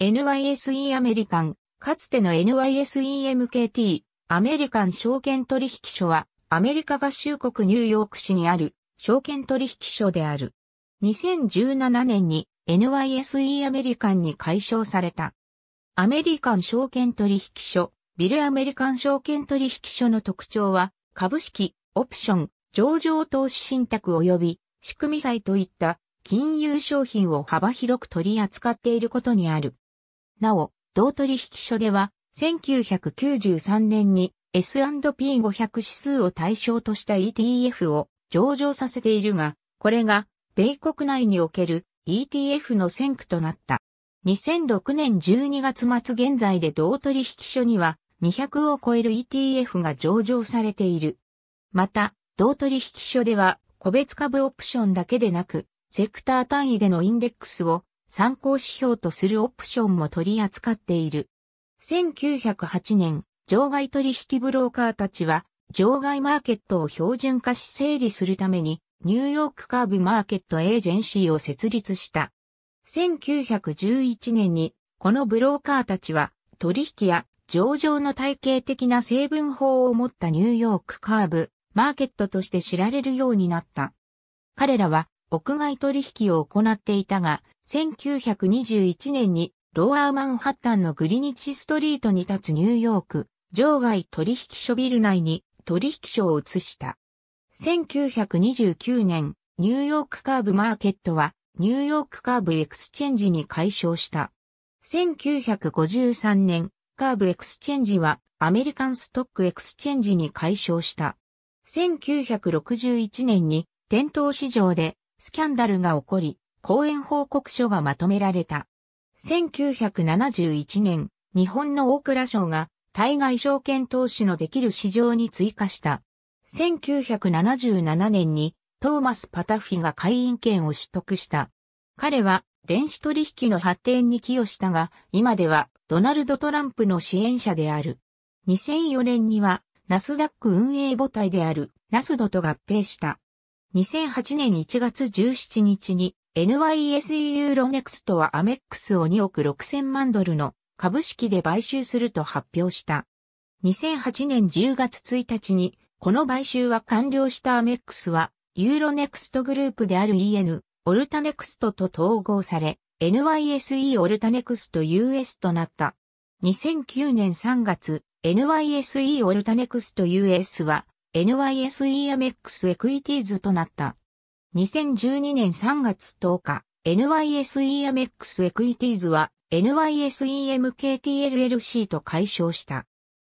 NYSE アメリカン、かつての NYSEMKT、アメリカン証券取引所は、アメリカ合衆国ニューヨーク市にある証券取引所である。2017年に NYSE アメリカンに改称された。アメリカン証券取引所、ビルアメリカン証券取引所の特徴は、株式、オプション、上場投資信託及び、仕組み債といった金融商品を幅広く取り扱っていることにある。なお、同取引所では、1993年に S&P500 指数を対象とした ETF を上場させているが、これが米国内における ETF の先駆となった。2006年12月末現在で同取引所には200を超える ETF が上場されている。また、同取引所では個別株オプションだけでなく、セクター単位でのインデックスを参考指標とするオプションも取り扱っている。1908年、場外取引ブローカーたちは、場外マーケットを標準化し整理するために、ニューヨークカーブマーケットエージェンシーを設立した。1911年に、このブローカーたちは、取引や上場の体系的な成分法を持ったニューヨークカーブマーケットとして知られるようになった。彼らは屋外取引を行っていたが、1921年にローアーマンハッタンのグリニッチストリートに立つニューヨーク、場外取引所ビル内に取引所を移した。1929年、ニューヨークカーブマーケットはニューヨークカーブエクスチェンジに解消した。1953年、カーブエクスチェンジはアメリカンストックエクスチェンジに解消した。1961年に店頭市場でスキャンダルが起こり、講演報告書がまとめられた。1971年、日本の大倉省が対外証券投資のできる市場に追加した。1977年にトーマス・パタフィが会員権を取得した。彼は電子取引の発展に寄与したが、今ではドナルド・トランプの支援者である。2004年にはナスダック運営母体であるナスドと合併した。2008年1月17日に NYSEU ロネクストはアメックスを2億6000万ドルの株式で買収すると発表した。2008年10月1日にこの買収は完了したアメックスはユーロネクストグループである EN オルタネクストと統合され NYSE オルタネクスト US となった。2009年3月 NYSE オルタネクスト US は NYSE m x エクイティーズとなった。2012年3月10日、NYSE m x エクイティーズは NYSEMKTLLC と解消した。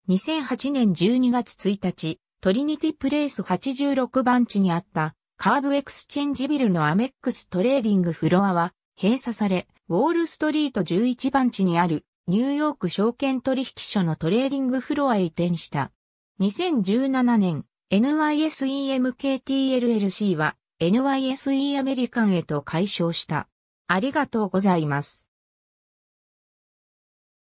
2008年12月1日、トリニティプレイス86番地にあったカーブエクスチェンジビルのアメックストレーディングフロアは閉鎖され、ウォールストリート11番地にあるニューヨーク証券取引所のトレーディングフロアへ移転した。2017年、NYSEMKTLLC は NYSE アメリカンへと解消した。ありがとうございます。